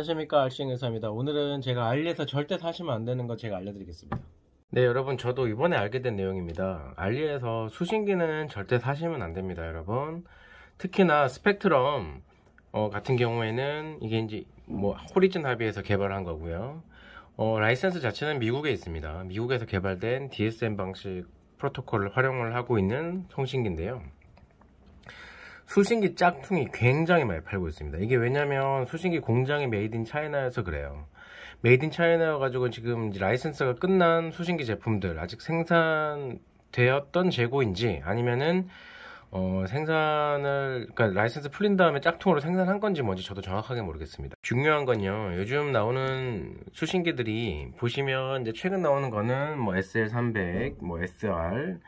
안녕하십니까 알씨행사입니다 오늘은 제가 알리에서 절대 사시면 안 되는 거 제가 알려드리겠습니다 네 여러분 저도 이번에 알게 된 내용입니다 알리에서 수신기는 절대 사시면 안 됩니다 여러분 특히나 스펙트럼 어, 같은 경우에는 이게 이제 뭐 호리즌 합의에서 개발한 거고요 어, 라이센스 자체는 미국에 있습니다 미국에서 개발된 DSM 방식 프로토콜을 활용을 하고 있는 통신기인데요 수신기 짝퉁이 굉장히 많이 팔고 있습니다. 이게 왜냐면 수신기 공장이 메이드 인 차이나여서 그래요. 메이드 인 차이나여 가지고 지금 라이센스가 끝난 수신기 제품들 아직 생산되었던 재고인지 아니면은 어, 생산을, 그러니까 라이센스 풀린 다음에 짝퉁으로 생산한 건지 뭔지 저도 정확하게 모르겠습니다. 중요한 건요, 요즘 나오는 수신기들이 보시면 이제 최근 나오는 거는 뭐 SL300, 뭐 SR,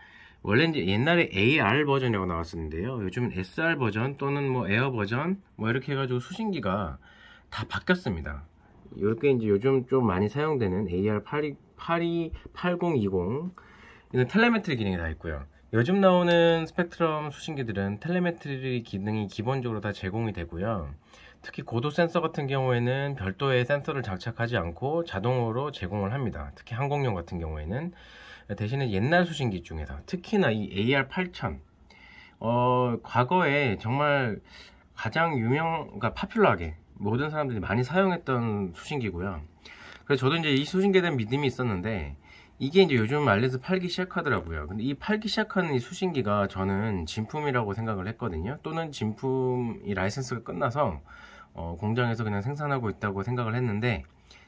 원래 이제 옛날에 AR 버전이라고 나왔었는데요. 요즘은 SR 버전 또는 뭐 에어 버전 뭐 이렇게 해가지고 수신기가 다 바뀌었습니다. 이렇게 이제 요즘 좀 많이 사용되는 AR 82, 8 0 2 0 이는 텔레메트리 기능이 다 있고요. 요즘 나오는 스펙트럼 수신기들은 텔레메트리 기능이 기본적으로 다 제공이 되고요. 특히 고도 센서 같은 경우에는 별도의 센서를 장착하지 않고 자동으로 제공을 합니다. 특히 항공용 같은 경우에는 대신에 옛날 수신기 중에서 특히나 이 AR8000 어, 과거에 정말 가장 유명, 그러니까 파퓰러하게 모든 사람들이 많이 사용했던 수신기고요. 그래서 저도 이제 이 수신기에 대한 믿음이 있었는데 이게 이제 요즘 알리에서 팔기 시작하더라고요. 근데 이 팔기 시작하는 이 수신기가 저는 진품이라고 생각을 했거든요. 또는 진품 이 라이센스가 끝나서 어, 공장에서 그냥 생산하고 있다고 생각을 했는데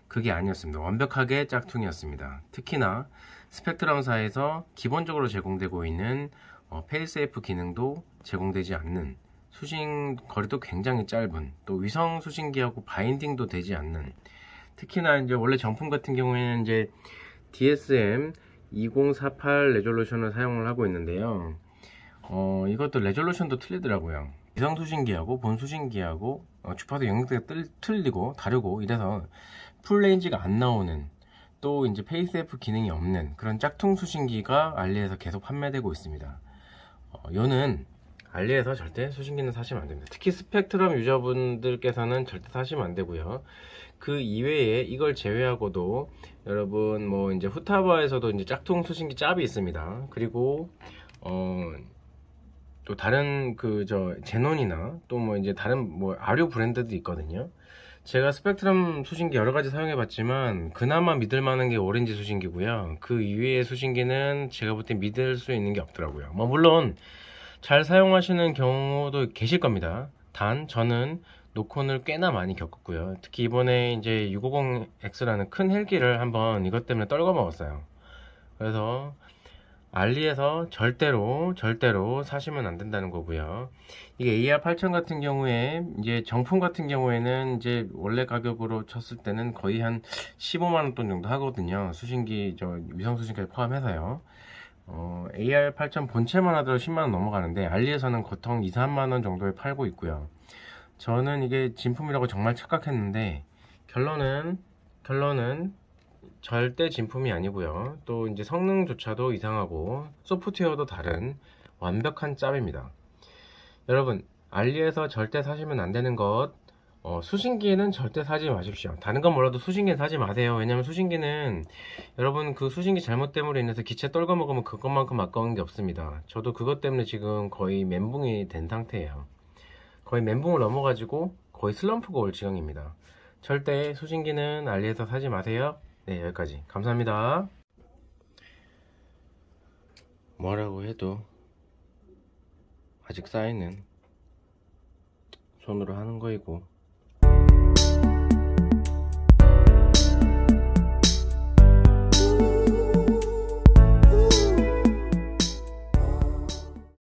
그게 아니었습니다. 완벽하게 짝퉁이었습니다. 특히나 스펙트럼사에서 기본적으로 제공되고 있는 어, 페이스에프 기능도 제공되지 않는 수신 거리도 굉장히 짧은 또 위성 수신기하고 바인딩도 되지 않는 특히나 이제 원래 정품 같은 경우에는 이제 DSM 2048 레졸루션을 사용을 하고 있는데요. 어, 이것도 레졸루션도 틀리더라고요. 위성 수신기하고 본 수신기하고 어, 주파수 영역대가 뜰, 틀리고 다르고 이래서 풀레인지가 안 나오는 또 이제 페이스F 기능이 없는 그런 짝퉁 수신기가 알리에서 계속 판매되고 있습니다. 어, 요는 알리에서 절대 수신기는 사시면 안 됩니다. 특히 스펙트럼 유저분들께서는 절대 사시면 안 되고요. 그 이외에 이걸 제외하고도 여러분 뭐 이제 후타바에서도 이제 짝퉁 수신기 짭이 있습니다. 그리고 어또 다른 그 저 제논이나 또 뭐 이제 다른 뭐 아류 브랜드도 있거든요. 제가 스펙트럼 수신기 여러 가지 사용해 봤지만 그나마 믿을 만한 게 오렌지 수신기고요. 그 이외의 수신기는 제가 볼 때 믿을 수 있는 게 없더라고요. 뭐 물론 잘 사용하시는 경우도 계실 겁니다. 단 저는 노콘을 꽤나 많이 겪었고요. 특히 이번에 이제 650X라는 큰 헬기를 한번 이것 때문에 떨궈 먹었어요. 그래서 알리에서 절대로 절대로 사시면 안 된다는 거고요. 이게 AR 8000 같은 경우에 이제 정품 같은 경우에는 이제 원래 가격으로 쳤을 때는 거의 한 15만 원 돈 정도 하거든요. 수신기 저 위성 수신기 포함해서요. 어, AR 8000 본체만 하더라도 10만 원 넘어가는데 알리에서는 보통 2, 3만 원 정도에 팔고 있고요. 저는 이게 진품이라고 정말 착각했는데 결론은 결론은 절대 진품이 아니고요. 또 이제 성능조차도 이상하고 소프트웨어도 다른 완벽한 짭입니다. 여러분 알리에서 절대 사시면 안 되는 것 어, 수신기는 절대 사지 마십시오. 다른 건 몰라도 수신기는 사지 마세요. 왜냐면 수신기는 여러분 그 수신기 잘못됨으로 인해서 기체 떨궈 먹으면 그것만큼 아까운 게 없습니다. 저도 그것 때문에 지금 거의 멘붕이 된 상태예요. 거의 멘붕을 넘어가지고 거의 슬럼프가 올 지경입니다. 절대 수신기는 알리에서 사지 마세요. 네 여기까지 감사합니다 뭐라고 해도 아직 쌓이는 손으로 하는 거이고